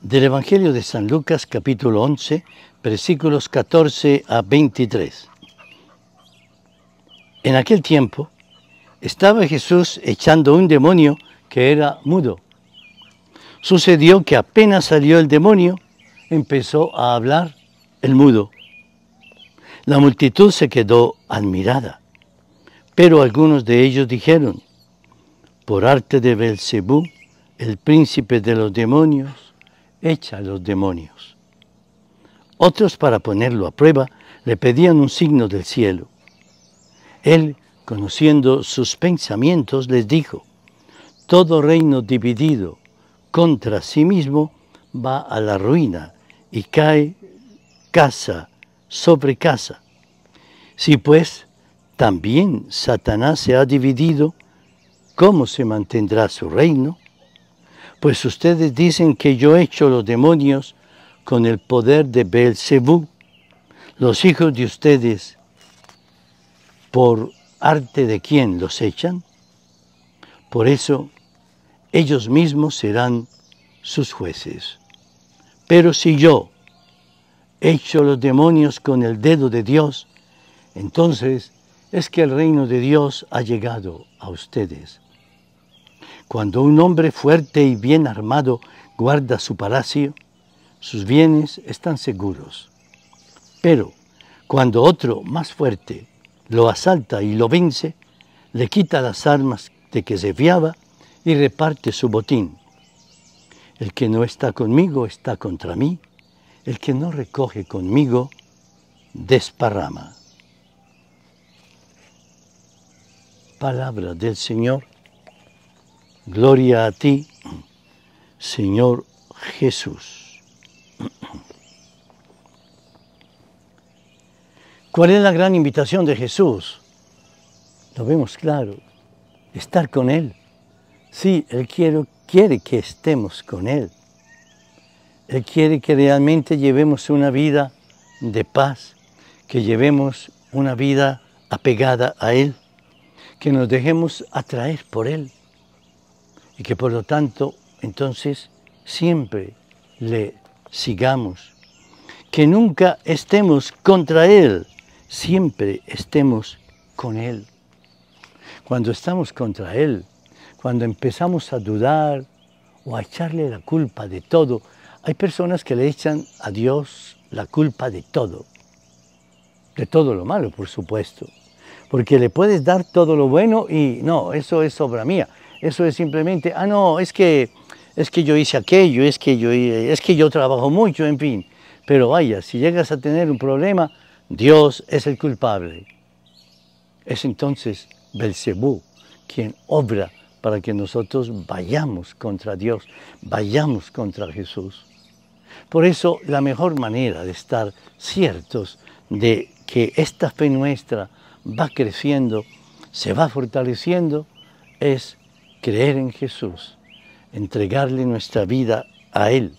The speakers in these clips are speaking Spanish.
Del Evangelio de San Lucas capítulo 11, versículos 14 a 23. En aquel tiempo estaba Jesús echando un demonio que era mudo. Sucedió que apenas salió el demonio, empezó a hablar el mudo. La multitud se quedó admirada, pero algunos de ellos dijeron, por arte de Belcebú, el príncipe de los demonios, echa a los demonios. Otros, para ponerlo a prueba, le pedían un signo del cielo. Él, conociendo sus pensamientos, les dijo, todo reino dividido contra sí mismo va a la ruina y cae casa sobre casa. Si pues también Satanás se ha dividido, ¿cómo se mantendrá su reino? pues ustedes dicen que yo echo los demonios con el poder de Belcebú, los hijos de ustedes, ¿por arte de quién los echan? Por eso ellos mismos serán sus jueces. Pero si yo echo los demonios con el dedo de Dios, entonces es que el reino de Dios ha llegado a ustedes. Cuando un hombre fuerte y bien armado guarda su palacio, sus bienes están seguros. Pero cuando otro más fuerte lo asalta y lo vence, le quita las armas de que se fiaba y reparte su botín. El que no está conmigo está contra mí, el que no recoge conmigo desparrama. Palabra del Señor Gloria a ti, Señor Jesús. ¿Cuál es la gran invitación de Jesús? Lo vemos claro, estar con Él. Sí, Él quiere, quiere que estemos con Él. Él quiere que realmente llevemos una vida de paz, que llevemos una vida apegada a Él, que nos dejemos atraer por Él, y que por lo tanto entonces siempre le sigamos, que nunca estemos contra Él, siempre estemos con Él. Cuando estamos contra Él, cuando empezamos a dudar o a echarle la culpa de todo, hay personas que le echan a Dios la culpa de todo, de todo lo malo, por supuesto, porque le puedes dar todo lo bueno y no, eso es obra mía, eso es simplemente, ah, no, es que, es que yo hice aquello, es que yo, es que yo trabajo mucho, en fin. Pero vaya, si llegas a tener un problema, Dios es el culpable. Es entonces Belcebú quien obra para que nosotros vayamos contra Dios, vayamos contra Jesús. Por eso la mejor manera de estar ciertos de que esta fe nuestra va creciendo, se va fortaleciendo, es creer en Jesús, entregarle nuestra vida a Él,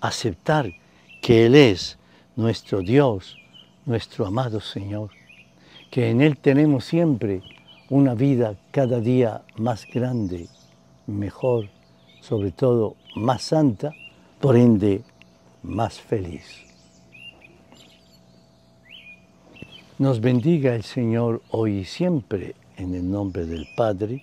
aceptar que Él es nuestro Dios, nuestro amado Señor, que en Él tenemos siempre una vida cada día más grande, mejor, sobre todo más santa, por ende más feliz. Nos bendiga el Señor hoy y siempre en el nombre del Padre,